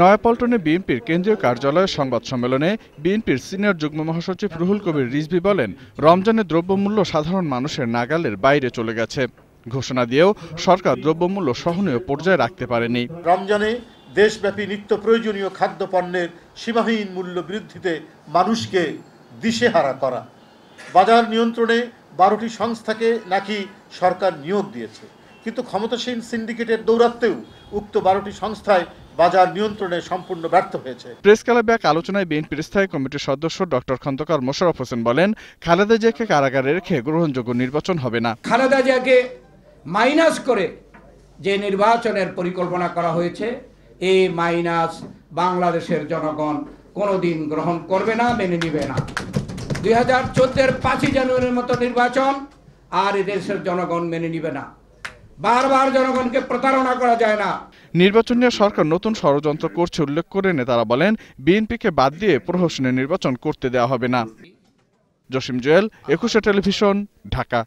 নয়াপল্টনে বিএনপির কেন্দ্রীয় কার্যালয়ের সংবাদ সম্মেলনে বিএনপির সিনিয়র যুগ্ম মহাসচিব রুহুল কবির রিজভি বলেন রমজানের দ্রব্যমূল্য সাধারণ মানুষের নাগালের বাইরে চলে গেছে ঘোষণা দিয়েও সরকার দ্রব্যমূল্য সহনীয় পর্যায়ে রাখতে পারেনি রমজানে দেশব্যাপী নিত্য প্রয়োজনীয় খাদ্যপণ্যের সীমাহীন মূল্য বৃদ্ধিতে মানুষকে দিশেহারা করা বাজার নিয়ন্ত্রণে বারোটি সংস্থাকে নাকি সরকার নিয়োগ দিয়েছে কিন্তু ক্ষমতাসীন সিন্ডিকেটের দৌরাত্বেও উক্ত বারোটি সংস্থায় বাজার নিয়ন্ত্রণে সম্পূর্ণ ব্যর্থ হয়েছে প্রেস ক্লাব এক আলোচনায় বিএনপির স্থায়ী কমিটির সদস্য ডক্টর খন্দকার মোশারফ হোসেন বলেন খালেদা জিয়াকে কারাগারে রেখে গ্রহণযোগ্য নির্বাচন হবে না খালেদা জিয়াকে মাইনাস করে যে নির্বাচনের পরিকল্পনা করা হয়েছে এই মাইনাস বাংলাদেশের জনগণ কোনোদিন গ্রহণ করবে না মেনে নিবে না দুই হাজার চোদ্দের পাঁচই জানুয়ারির মতো নির্বাচন আর এদেশের জনগণ মেনে নিবে না বারবার জনগণকে প্রতারণা করা যায় না নির্বাচন নিয়ে সরকার নতুন ষড়যন্ত্র করছে উল্লেখ করে নেতারা বলেন বিএনপিকে বাদ দিয়ে প্রহসনে নির্বাচন করতে দেওয়া হবে না জসিম জুয়েল একুশে টেলিভিশন ঢাকা